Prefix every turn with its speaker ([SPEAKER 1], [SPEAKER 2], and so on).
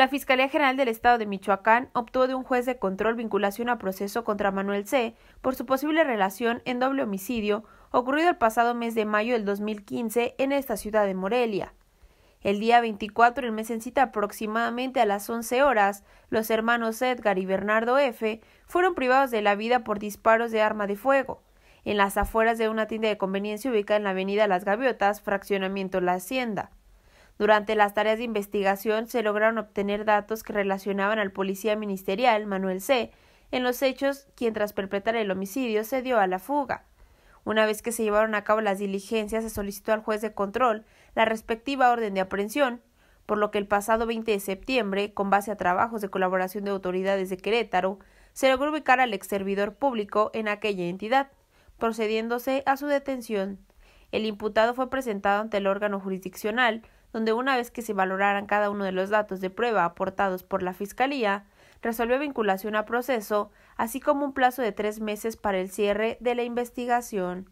[SPEAKER 1] La Fiscalía General del Estado de Michoacán obtuvo de un juez de control vinculación a proceso contra Manuel C. por su posible relación en doble homicidio ocurrido el pasado mes de mayo del 2015 en esta ciudad de Morelia. El día 24 del mes en cita aproximadamente a las 11 horas, los hermanos Edgar y Bernardo F. fueron privados de la vida por disparos de arma de fuego en las afueras de una tienda de conveniencia ubicada en la avenida Las Gaviotas, fraccionamiento La Hacienda. Durante las tareas de investigación se lograron obtener datos que relacionaban al policía ministerial, Manuel C., en los hechos, quien tras perpetrar el homicidio se dio a la fuga. Una vez que se llevaron a cabo las diligencias, se solicitó al juez de control la respectiva orden de aprehensión, por lo que el pasado 20 de septiembre, con base a trabajos de colaboración de autoridades de Querétaro, se logró ubicar al ex servidor público en aquella entidad, procediéndose a su detención. El imputado fue presentado ante el órgano jurisdiccional donde una vez que se valoraran cada uno de los datos de prueba aportados por la Fiscalía, resolvió vinculación a proceso, así como un plazo de tres meses para el cierre de la investigación.